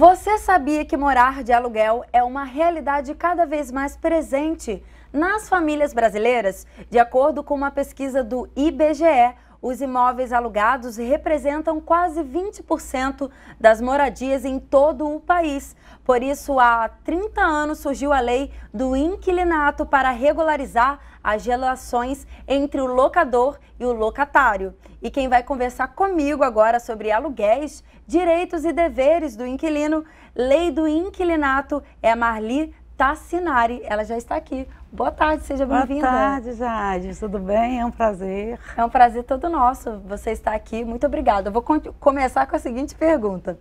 Você sabia que morar de aluguel é uma realidade cada vez mais presente nas famílias brasileiras? De acordo com uma pesquisa do IBGE, os imóveis alugados representam quase 20% das moradias em todo o país. Por isso, há 30 anos surgiu a lei do inquilinato para regularizar as relações entre o locador e o locatário. E quem vai conversar comigo agora sobre aluguéis, direitos e deveres do inquilino, lei do inquilinato, é a Marli Tassinari. Ela já está aqui. Boa tarde, seja bem-vinda. Boa tarde, Jade. Tudo bem? É um prazer. É um prazer todo nosso você estar aqui. Muito obrigada. Eu vou começar com a seguinte pergunta.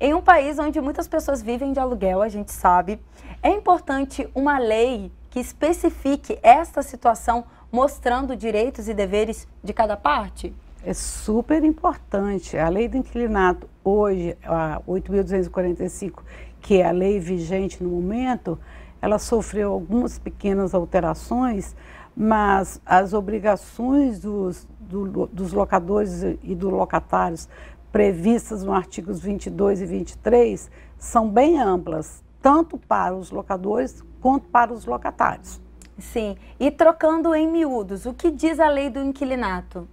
Em um país onde muitas pessoas vivem de aluguel, a gente sabe, é importante uma lei que especifique esta situação, mostrando direitos e deveres de cada parte? É super importante. A lei do inquilinato, hoje, a 8.245, que é a lei vigente no momento, ela sofreu algumas pequenas alterações, mas as obrigações dos, do, dos locadores e dos locatários previstas no artigos 22 e 23 são bem amplas, tanto para os locadores quanto para os locatários. Sim, e trocando em miúdos, o que diz a lei do inquilinato?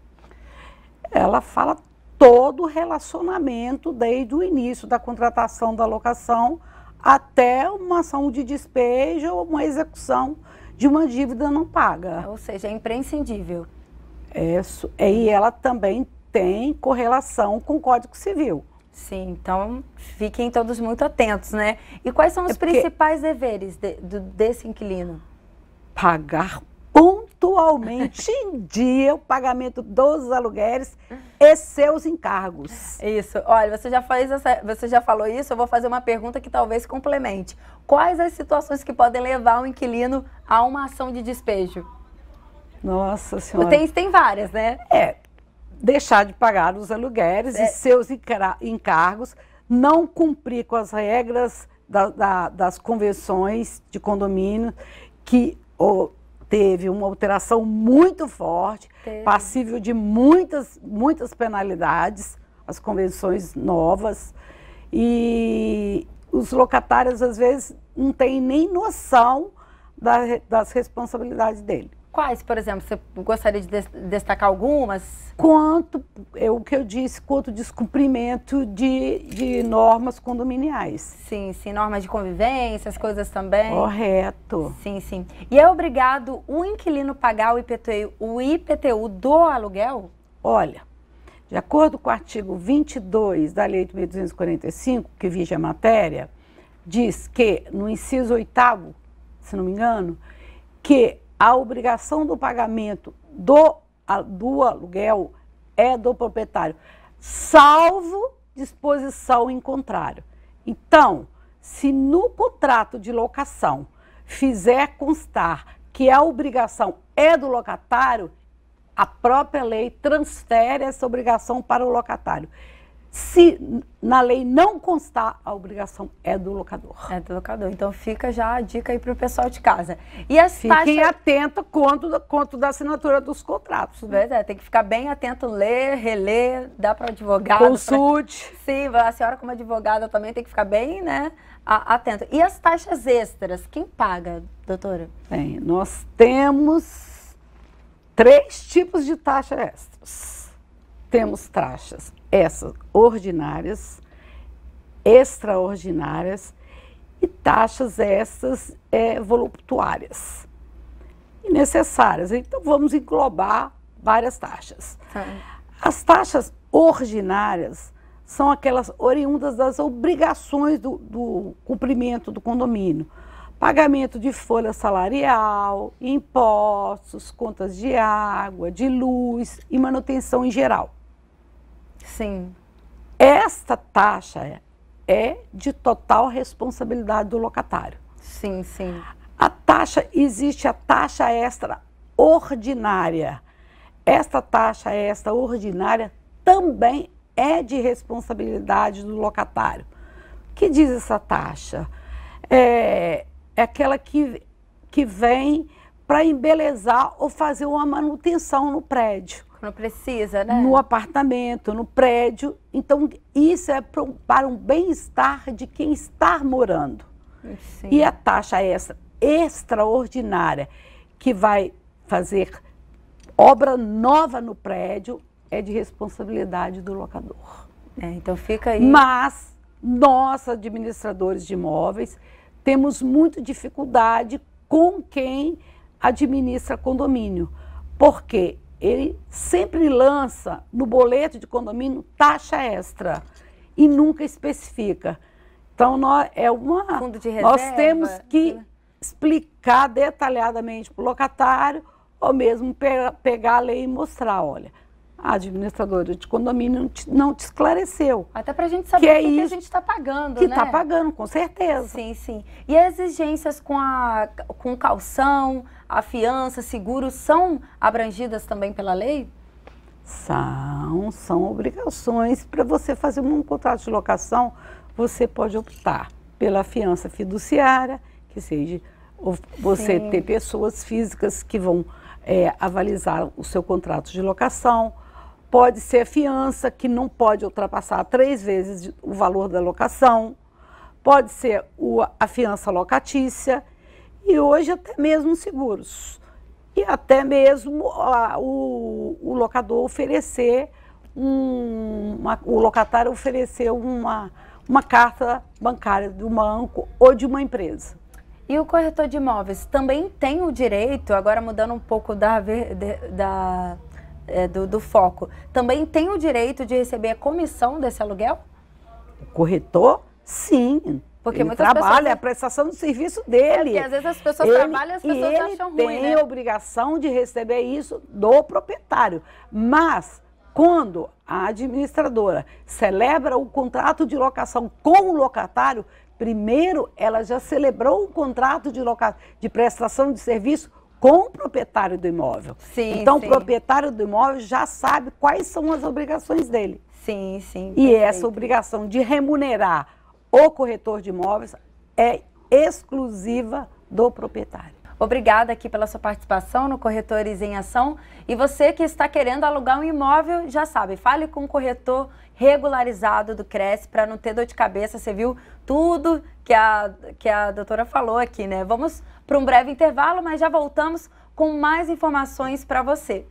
Ela fala todo o relacionamento desde o início da contratação da locação até uma ação de despejo ou uma execução de uma dívida não paga. Ou seja, é imprescindível. É, é, e ela também tem correlação com o Código Civil. Sim, então fiquem todos muito atentos, né? E quais são os é principais deveres de, do, desse inquilino? Pagar pontualmente pontualmente em dia o pagamento dos aluguéis e seus encargos. Isso. Olha, você já, fez essa, você já falou isso, eu vou fazer uma pergunta que talvez complemente. Quais as situações que podem levar o inquilino a uma ação de despejo? Nossa Senhora. Tem, tem várias, né? É. Deixar de pagar os aluguéis é. e seus encargos, não cumprir com as regras da, da, das convenções de condomínio que ou, teve uma alteração muito forte, teve. passível de muitas, muitas penalidades, as convenções novas. E os locatários, às vezes, não têm nem noção da, das responsabilidades dele. Quais, por exemplo, você gostaria de destacar algumas? Quanto, é o que eu disse, quanto descumprimento de, de normas condominiais. Sim, sim, normas de convivência, as coisas também. Correto. Sim, sim. E é obrigado o inquilino pagar o IPTU, o IPTU do aluguel? Olha, de acordo com o artigo 22 da Lei 8.245, que vige a matéria, diz que, no inciso 8 se não me engano, que a obrigação do pagamento do, do aluguel é do proprietário, salvo disposição em contrário. Então, se no contrato de locação fizer constar que a obrigação é do locatário, a própria lei transfere essa obrigação para o locatário. Se na lei não constar, a obrigação é do locador. É do locador. Então fica já a dica aí para o pessoal de casa. E as Fiquem taxas... atentos quanto, quanto da assinatura dos contratos. Né? É, tem que ficar bem atento, ler, reler, dá para o advogado. Consulte. Pra... Sim, a senhora como advogada também tem que ficar bem né, atento. E as taxas extras, quem paga, doutora? Bem, nós temos três tipos de taxa extras. Temos taxas essas ordinárias, extraordinárias e taxas essas é, voluptuárias e necessárias. Então vamos englobar várias taxas. Tá. As taxas ordinárias são aquelas oriundas das obrigações do, do cumprimento do condomínio. Pagamento de folha salarial, impostos, contas de água, de luz e manutenção em geral. Sim. Esta taxa é de total responsabilidade do locatário. Sim, sim. A taxa, existe a taxa extra ordinária. Esta taxa extra ordinária também é de responsabilidade do locatário. O que diz essa taxa? É, é aquela que, que vem para embelezar ou fazer uma manutenção no prédio. Não precisa, né? No apartamento, no prédio. Então, isso é para um bem-estar de quem está morando. Sim. E a taxa extra, extraordinária que vai fazer obra nova no prédio é de responsabilidade do locador. É, então fica aí. Mas nós, administradores de imóveis, temos muita dificuldade com quem administra condomínio, porque ele sempre lança no boleto de condomínio taxa extra e nunca especifica. Então, nós, é uma, nós temos que né? explicar detalhadamente para o locatário ou mesmo pe pegar a lei e mostrar, olha, a administradora de condomínio não te, não te esclareceu. Até para a gente saber que, é que, que a gente está pagando, que tá né? Que está pagando, com certeza. Sim, sim. E as exigências com, a, com calção, a fiança, seguro, são abrangidas também pela lei? São, são obrigações. Para você fazer um contrato de locação, você pode optar pela fiança fiduciária, que seja você sim. ter pessoas físicas que vão é, avalizar o seu contrato de locação, Pode ser a fiança, que não pode ultrapassar três vezes o valor da locação. Pode ser a fiança locatícia. E hoje, até mesmo seguros. E até mesmo a, o, o, locador oferecer, um, uma, o locatário oferecer uma, uma carta bancária de um banco ou de uma empresa. E o corretor de imóveis também tem o direito, agora mudando um pouco da, da é, do, do foco, também tem o direito de receber a comissão desse aluguel? O corretor, sim. Porque ele trabalha pessoas... É a prestação do serviço dele. É, às vezes as pessoas ele, trabalham e as pessoas e ele acham ruim. tem né? obrigação de receber isso do proprietário. Mas quando a administradora celebra o contrato de locação com o locatário, primeiro ela já celebrou o contrato de, loca... de prestação de serviço com o proprietário do imóvel. Sim, então, sim. o proprietário do imóvel já sabe quais são as obrigações dele. Sim, sim. E perfeito. essa obrigação de remunerar o corretor de imóveis é exclusiva do proprietário. Obrigada aqui pela sua participação no Corretores em Ação. E você que está querendo alugar um imóvel, já sabe, fale com o corretor regularizado do Cresce para não ter dor de cabeça. Você viu tudo que a, que a doutora falou aqui, né? Vamos para um breve intervalo, mas já voltamos com mais informações para você.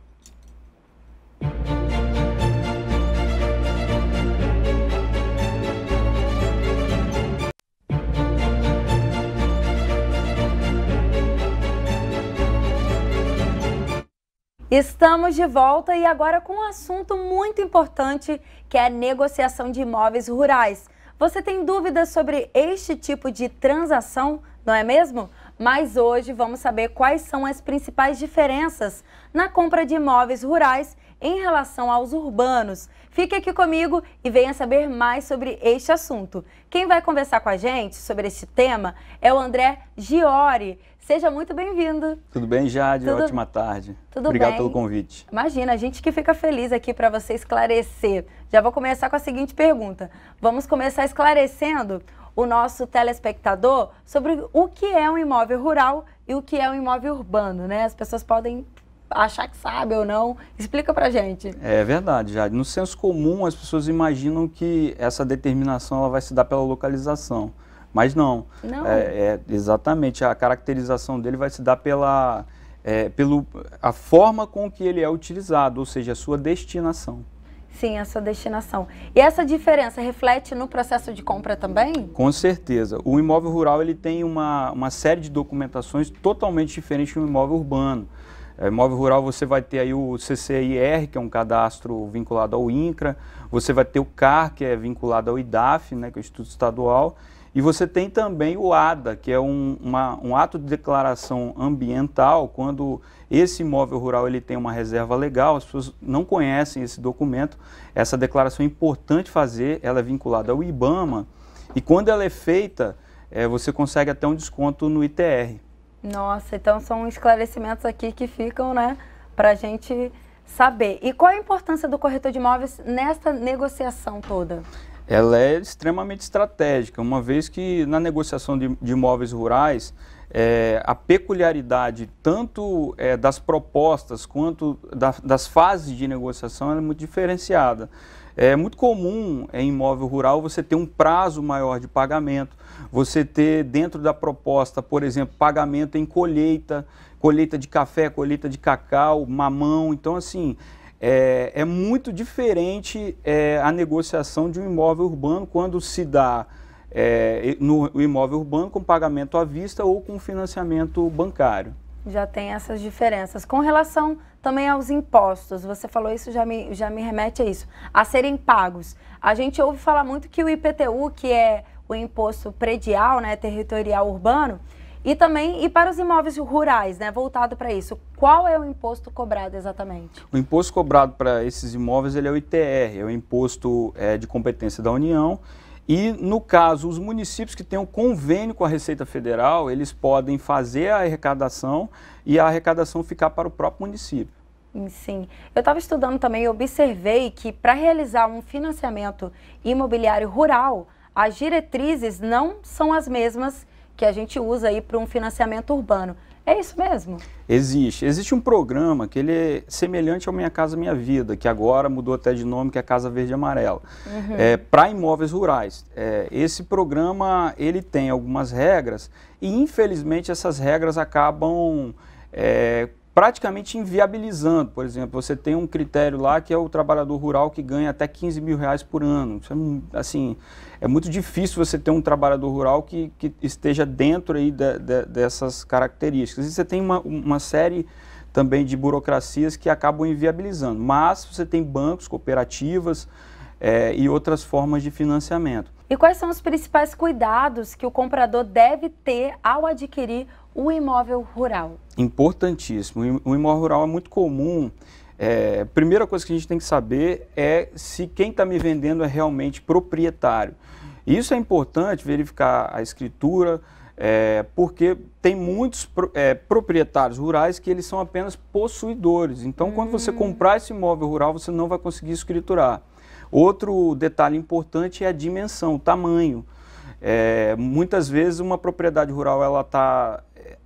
Estamos de volta e agora com um assunto muito importante que é a negociação de imóveis rurais. Você tem dúvidas sobre este tipo de transação, não é mesmo? Mas hoje vamos saber quais são as principais diferenças na compra de imóveis rurais em relação aos urbanos. Fique aqui comigo e venha saber mais sobre este assunto. Quem vai conversar com a gente sobre este tema é o André Giori. Seja muito bem-vindo. Tudo bem, Jade? Tudo... Ótima tarde. Tudo Obrigado bem? pelo convite. Imagina, a gente que fica feliz aqui para você esclarecer. Já vou começar com a seguinte pergunta. Vamos começar esclarecendo o nosso telespectador sobre o que é um imóvel rural e o que é um imóvel urbano, né? As pessoas podem achar que sabe ou não. Explica pra gente. É verdade, Jade. No senso comum, as pessoas imaginam que essa determinação ela vai se dar pela localização. Mas não. Não. É, é exatamente. A caracterização dele vai se dar pela é, pelo, a forma com que ele é utilizado, ou seja, a sua destinação. Sim, a sua destinação. E essa diferença reflete no processo de compra também? Com certeza. O imóvel rural ele tem uma, uma série de documentações totalmente diferente do imóvel urbano. É, imóvel rural você vai ter aí o CCIR, que é um cadastro vinculado ao INCRA, você vai ter o CAR, que é vinculado ao IDAF, né, que é o Instituto Estadual, e você tem também o ADA, que é um, uma, um ato de declaração ambiental, quando esse imóvel rural ele tem uma reserva legal, as pessoas não conhecem esse documento, essa declaração é importante fazer, ela é vinculada ao IBAMA, e quando ela é feita, é, você consegue até um desconto no ITR. Nossa, então são esclarecimentos aqui que ficam, né, para a gente saber. E qual a importância do corretor de imóveis nessa negociação toda? ela é extremamente estratégica, uma vez que na negociação de, de imóveis rurais, é, a peculiaridade tanto é, das propostas quanto da, das fases de negociação é muito diferenciada. É muito comum em imóvel rural você ter um prazo maior de pagamento, você ter dentro da proposta, por exemplo, pagamento em colheita, colheita de café, colheita de cacau, mamão. Então, assim, é, é muito diferente é, a negociação de um imóvel urbano quando se dá é, no imóvel urbano com pagamento à vista ou com financiamento bancário. Já tem essas diferenças. Com relação também aos impostos, você falou isso, já me, já me remete a isso, a serem pagos. A gente ouve falar muito que o IPTU, que é o imposto predial, né, territorial urbano, e também, e para os imóveis rurais, né, voltado para isso, qual é o imposto cobrado exatamente? O imposto cobrado para esses imóveis ele é o ITR, é o Imposto é, de Competência da União. E, no caso, os municípios que têm um convênio com a Receita Federal, eles podem fazer a arrecadação e a arrecadação ficar para o próprio município. Hum, sim. Eu estava estudando também e observei que para realizar um financiamento imobiliário rural, as diretrizes não são as mesmas que a gente usa aí para um financiamento urbano. É isso mesmo? Existe. Existe um programa que ele é semelhante ao Minha Casa Minha Vida, que agora mudou até de nome, que é Casa Verde e Amarela, uhum. é, para imóveis rurais. É, esse programa, ele tem algumas regras e, infelizmente, essas regras acabam é, praticamente inviabilizando. Por exemplo, você tem um critério lá que é o trabalhador rural que ganha até 15 mil reais por ano. É assim, é muito difícil você ter um trabalhador rural que, que esteja dentro aí de, de, dessas características. E você tem uma, uma série também de burocracias que acabam inviabilizando. Mas você tem bancos, cooperativas é, e outras formas de financiamento. E quais são os principais cuidados que o comprador deve ter ao adquirir o imóvel rural? Importantíssimo. O imóvel rural é muito comum. É, primeira coisa que a gente tem que saber é se quem está me vendendo é realmente proprietário. Isso é importante verificar a escritura, é, porque tem muitos é, proprietários rurais que eles são apenas possuidores. Então, hum. quando você hum. comprar esse imóvel rural, você não vai conseguir escriturar. Outro detalhe importante é a dimensão, o tamanho. É, muitas vezes uma propriedade rural ela está é,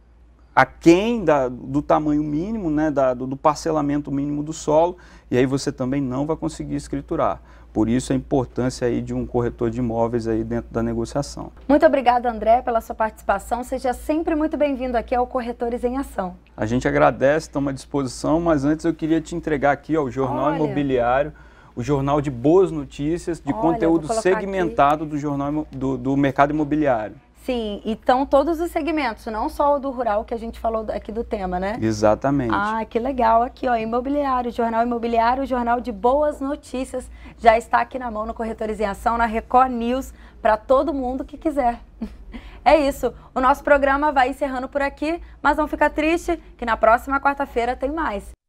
aquém da, do tamanho mínimo, né, da, do, do parcelamento mínimo do solo, e aí você também não vai conseguir escriturar. Por isso a importância aí de um corretor de imóveis aí dentro da negociação. Muito obrigada, André, pela sua participação. Seja sempre muito bem-vindo aqui ao Corretores em Ação. A gente agradece, estamos à disposição, mas antes eu queria te entregar aqui ó, o Jornal Olha. Imobiliário o jornal de boas notícias, de Olha, conteúdo segmentado do, jornal, do, do mercado imobiliário. Sim, então todos os segmentos, não só o do rural que a gente falou aqui do tema, né? Exatamente. Ah, que legal. Aqui, ó, imobiliário, jornal imobiliário, jornal de boas notícias, já está aqui na mão no Corretores em Ação, na Record News, para todo mundo que quiser. É isso, o nosso programa vai encerrando por aqui, mas não fica triste que na próxima quarta-feira tem mais.